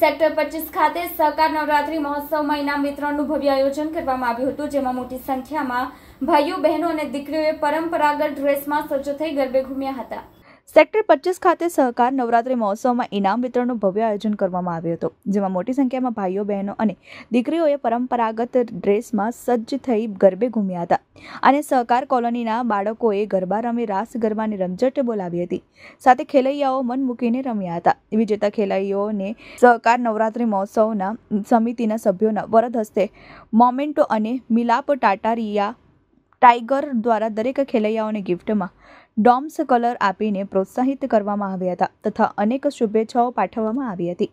sector પચીસ ખાતે સહકાર નવરાત્રી મહોત્સવમાં ઇનામ વિતરણનું ભવ્ય આયોજન કરવામાં આવ્યું હતું જેમાં મોટી સંખ્યામાં ભાઈઓ બહેનો અને દીકરીઓએ પરંપરાગત ડ્રેસમાં સજ્જ થઈ ગરબે ઘૂમ્યા હતા સેક્ટર પચીસ ખાતે સહકાર નવરાત્રી મહોત્સવમાં ઇનામ વિતરણનું ભવ્ય આયોજન કરવામાં આવ્યું હતું જેમાં મોટી સંખ્યામાં ભાઈઓ બહેનો અને દીકરીઓએ પરંપરાગત ડ્રેસમાં સજ્જ થઈ ગરબે ઘૂમ્યા હતા અને સહકાર કોલોનીના બાળકોએ ગરબા રમી રાસ ગરબાની રમઝટ બોલાવી હતી સાથે ખેલૈયાઓ મન મૂકીને રમ્યા હતા વિજેતા ખેલૈયાઓને સહકાર નવરાત્રી મહોત્સવના સમિતિના સભ્યોના વરદ હસ્તે મોમેન્ટો અને મિલાપ ટાટારિયા ટાઈગર દ્વારા દરેક ખેલૈયાઓને ગિફ્ટમાં ડોમ્સ કલર આપીને પ્રોત્સાહિત કરવામાં આવ્યા હતા તથા અનેક શુભેચ્છાઓ પાઠવવામાં આવી હતી